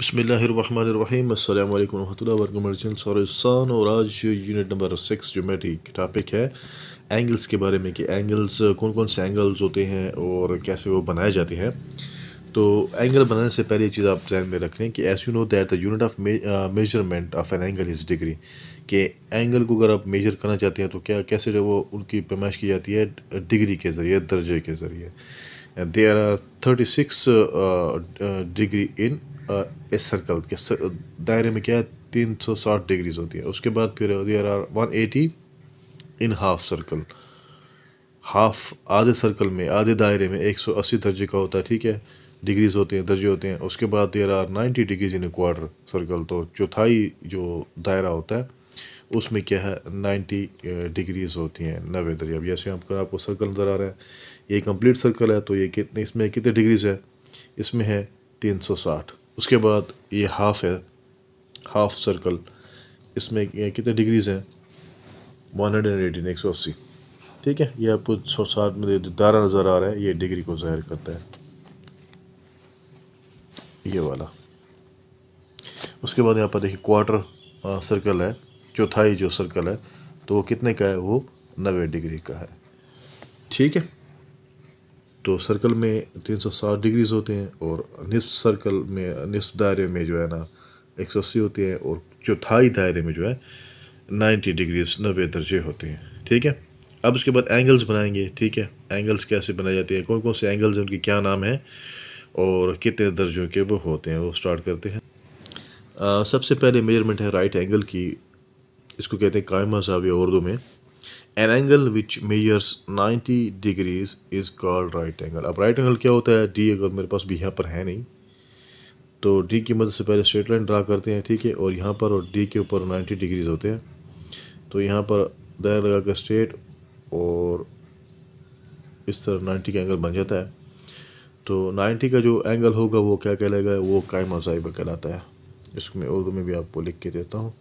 बसमीम अल्लाम वरक सन और आज यूनिट नंबर सिक्स जो मेट्रिक टॉपिक है एंगल्स के बारे में कि एंगल्स कौन कौन से एंगल्स होते हैं और कैसे वो बनाए जाते हैं तो एंगल बनाने से पहले चीज़ आप जहन में रख लें कि as you know that the unit of measurement of an angle is degree के एंगल को अगर आप मेजर करना चाहते हैं तो क्या कैसे वो उनकी पैमाइश की जाती है डिग्री के ज़रिए दर्जे के ज़रिए and there are 36 degree in a circle के दायरे में क्या है तीन सौ साठ डिग्रीज होती है उसके बाद फिर there are one eighty in half circle half आधे सर्कल में आधे दायरे में एक सौ अस्सी दर्जे का होता है ठीक है डिग्रीज होते हैं दर्जे होते हैं उसके बाद there are ninety degrees in quarter circle तो चौथाई जो दायरा होता है उसमें क्या है नाइन्टी डिग्रीज़ होती हैं नवे दरिया अब जैसे आपको आपको सर्कल नज़र आ रहा है ये कंप्लीट सर्कल है तो ये कितने इसमें कितने डिग्रीज़ है इसमें है तीन सौ साठ उसके बाद ये हाफ है हाफ सर्कल इसमें कितने डिग्रीज़ हैं वन हंड्रेड एटीन एक सौ अस्सी ठीक है ये आपको सौ साठ में दारा नज़र आ रहा है ये डिग्री को ज़ाहिर करता है ये वाला उसके बाद यहाँ पर देखिए क्वार्टर सर्कल है चौथाई जो सर्कल है तो वो कितने का है वो नबे डिग्री का है ठीक है तो सर्कल में तीन सौ सात डिग्रीज होते हैं और निस्फ सर्कल में निस्फ दायरे में जो है ना एक सौ अस्सी होते हैं और चौथाई दायरे में जो है नाइन्टी डिग्रीज नबे दर्जे होते हैं ठीक है अब उसके बाद एंगल्स बनाएंगे ठीक है एंगल्स कैसे बनाए जाते हैं कौन कौन से एंगल्स हैं उनके क्या नाम हैं और कितने दर्जों के वो होते हैं वो स्टार्ट करते हैं आ, सबसे पहले मेजरमेंट है राइट एंगल की इसको कहते हैं कायमा जाविया उर्दू में an angle which measures 90 degrees is called right angle अब राइट एंगल क्या होता है डी अगर मेरे पास भी यहाँ पर है नहीं तो डी की मदद से पहले स्ट्रेट लाइन ड्रा करते हैं ठीक है और यहाँ पर और डी के ऊपर 90 डिग्रीज होते हैं तो यहाँ पर दायर लगा कर स्ट्रेट और इस तरह नाइन्टी का एंगल बन जाता है तो नाइन्टी का जो एंगल होगा वो क्या कहलाएगा वो कायमा साहिबा कहलाता है इसमें उर्दू में भी आपको लिख के देता हूँ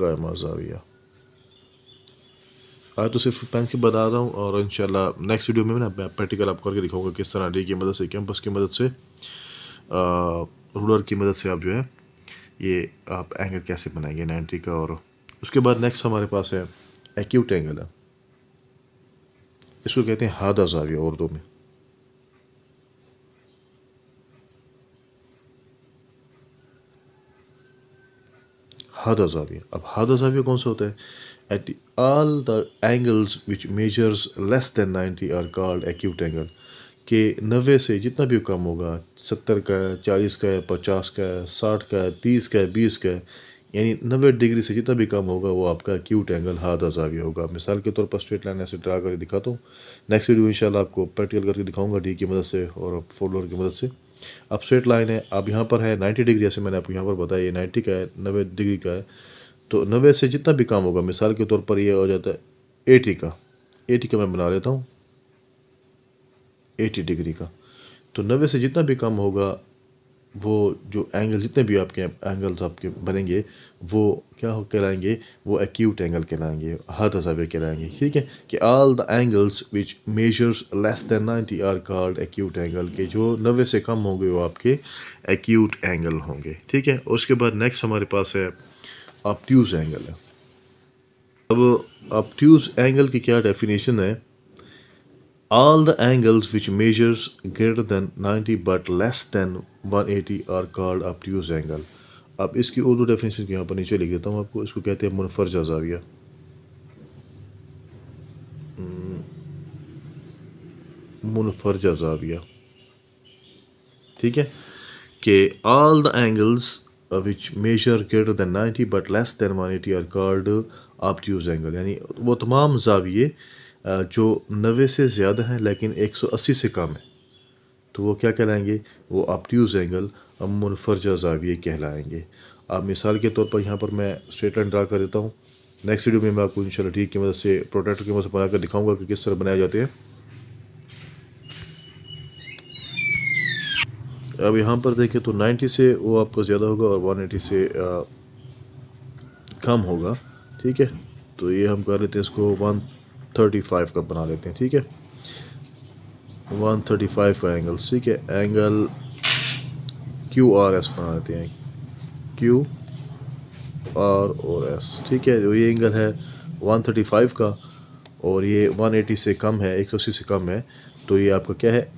का मजाविया आज तो सिर्फ पेन के बता रहा हूँ और इन नेक्स्ट वीडियो में ना आप प्रैक्टिकल आप करके दिखाऊंगा किस तरह डी की मदद से कैंपस की मदद से रूलर की मदद से आप जो है ये आप एंगल कैसे बनाएंगे नाइन्टी का और उसके बाद नेक्स्ट हमारे पास है एक्यूट एंगल है इसको कहते हैं हादा जाविया उर्दू में हद अजाविया अब हद अजाविया कौन सा होता है at all the angles which measures less than ninety are called acute angle के नबे से जितना भी कम होगा सत्तर का है चालीस का है पचास का है साठ का है तीस का है बीस का है यानी नबे डिग्री से जितना भी कम होगा वो आपका क्यूट एंगल हाथ अजाविया होगा मिसाल के तौर पर स्ट्रेट लाइन ऐसे ड्रा करके दिखाता हूँ नेक्स्ट वीडियो इंशाल्लाह आपको प्रैक्टिकल करके दिखाऊंगा डी की मदद से और फोल्डर की मदद से अब स्ट्रेट लाइन है अब यहाँ पर है नाइन्टी डिग्री ऐसे मैंने आपको यहाँ पर बताया ये नाइन्टी का है नब्बे डिग्री का है तो नब्बे से जितना भी काम होगा मिसाल के तौर पर ये हो जाता है एटी का एटी का मैं बना लेता हूँ एटी डिग्री का तो नबे से जितना भी काम होगा वो जो एंगल जितने भी आपके एंगल्स आपके बनेंगे वो क्या कहलाएंगे वो एक्यूट एंगल कहलाएंगे हाथ असावे कहलाएंगे ठीक है कि all the angles which measures less than ninety are called acute angle के जो नबे से कम होंगे वो आपके एक्यूट एंगल होंगे ठीक है उसके बाद नेक्स्ट हमारे पास है आप एंगल है अब आप एंगल की क्या डेफिनेशन है all the angles which measures greater than 90 but less than 180 are called obtuse angle अब इसकी उर्दू डेफिनेशन यहाँ पर नीचे लिख देता हूँ आपको इसको कहते हैं मुनफरजा जाविया हम्म। मुनफरजा जाविया ठीक है कि all the angles which measure greater than ninety but less than one are called obtuse angle यानी वो तमाम जाविये जो नबे से ज़्यादा हैं लेकिन 180 से कम है तो वो क्या कहलाएंगे वो अपट्यूज़ एंगल और मुनफरजा जाविये कहलाएंगे अब मिसाल के तौर पर यहाँ पर मैं स्ट्रेट लाइन ड्रा कर देता हूँ नेक्स्ट वीडियो में मैं आपको इंशाल्लाह ठीक की मदद से प्रोडक्ट की मदद से बनाकर दिखाऊंगा कि किस तरह बनाए जाते हैं अब यहाँ पर देखें तो 90 से वो आपको ज़्यादा होगा और 180 से आ, कम होगा ठीक है तो ये हम कर लेते हैं इसको वन थर्टी फाइव का बना लेते हैं ठीक है वन थर्टी फाइव का एंगल ठीक है एंगल क्यू आर एस बना लेते हैं क्यू आर और एस ठीक है तो ये एंगल है वन थर्टी फाइव का और ये वन एटी से कम है एक सौ अस्सी से कम है तो ये आपका क्या है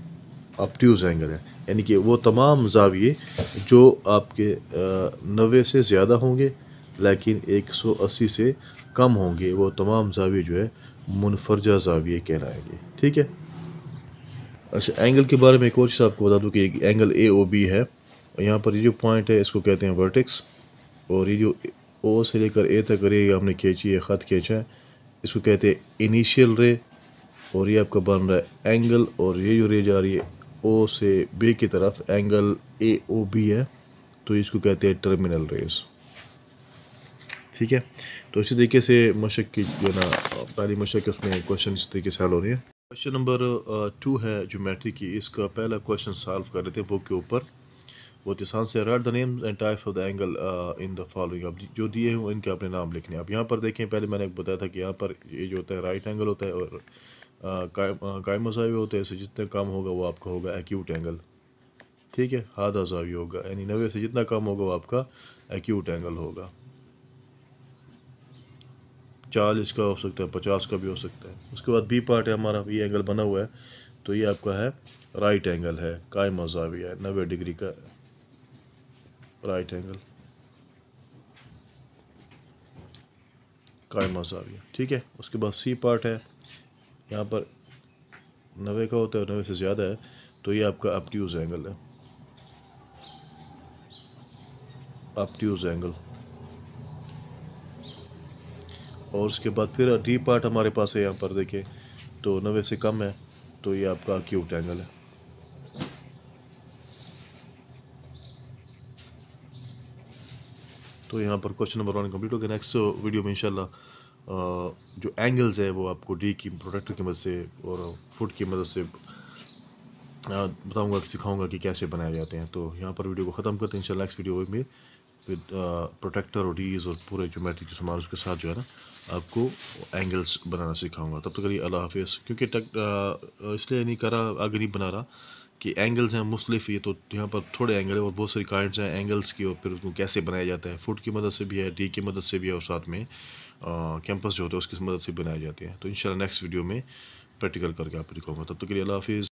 अपट्यूज एंगल है यानी कि वो तमाम जाविये जो आपके नबे से ज़्यादा होंगे लेकिन 180 से कम होंगे वो तमाम जाविये जो है मुनफरजा जाविये कहलाएंगे ठीक है अच्छा एंगल के बारे में एक और चीज़ आपको बता दूँ कि एक एंगल ए ओ बी है यहाँ पर ये जो पॉइंट है इसको कहते हैं वर्टिक्स और ये जो ओ से लेकर ए तक रे हमने खींची है ख़त खींचा है इसको कहते हैं इनिशियल रे और ये आपका बन रहा है एंगल और ये जो रे जा रही है ओ से बी की तरफ एंगल ए ओ बी है तो इसको कहते हैं टर्मिनल रेज़ ठीक है तो इसी तरीके से मशक की जो है ना पहली मशक उसमें क्वेश्चन इस तरीके से हल हो रही है क्वेश्चन नंबर टू है जोमेट्री की इसका पहला क्वेश्चन सॉल्व कर रहे थे बुक के ऊपर वो तिसान से write the name and types of the angle in the following अब जो दिए हैं इनके अपने नाम लिखने अब यहाँ पर देखें पहले मैंने बताया था कि यहाँ पर ये जो होता है राइट एंगल होता है और कायम जाविया होता है इससे जितना कम होगा वो आपका होगा एक्यूट एंगल ठीक है हादसा जाविया होगा यानी नवे से जितना कम होगा वो आपका एक्यूट एंगल होगा चालीस का हो सकता है पचास का भी हो सकता है उसके बाद बी पार्ट है हमारा ये एंगल बना हुआ है तो ये आपका है राइट एंगल है काय मजाविया है नबे डिग्री का राइट एंगल काय मजाविया ठीक है उसके बाद सी पार्ट है यहाँ पर नबे का होता है नबे से ज़्यादा है तो ये आपका अपट्यूज एंगल है अपट्यूज एंगल और उसके बाद फिर डी पार्ट हमारे पास है यहाँ पर देखिए तो नवे से कम है तो ये आपका क्यूट एंगल है तो यहाँ पर क्वेश्चन नंबर वन कंप्लीट हो गया नेक्स्ट वीडियो में इंशाल्लाह जो एंगल्स है वो आपको डी की प्रोडक्टर की मदद से और फुट की मदद से बताऊंगा कि सिखाऊंगा कि कैसे बनाए जाते हैं तो यहाँ पर वीडियो को ख़त्म करते हैं इंशाल्लाह नेक्स्ट वीडियो में विद प्रोटेक्टर और डीज और पूरे जोमेट्रिक सामान उसके साथ जो है ना आपको एंगल्स बनाना सिखाऊंगा तब तक तो अल्लाह हाफिज़ क्योंकि इसलिए नहीं करा आगे नहीं बना रहा कि एंगल्स हैं मुस्लिफ ये तो यहाँ पर थोड़े एंगल हैं और बहुत सारी कार्ड्स हैं एंगल्स की और फिर उसको कैसे बनाया जाता है फुट की मदद से भी है डी की मदद से भी है और साथ में कैंपस जो होता है उसकी मदद से बनाए जाते हैं तो इन नेक्स्ट वीडियो में प्रैक्टिकल करके आप दिखाऊंगा तब तक तो अल्लाह हाफिज़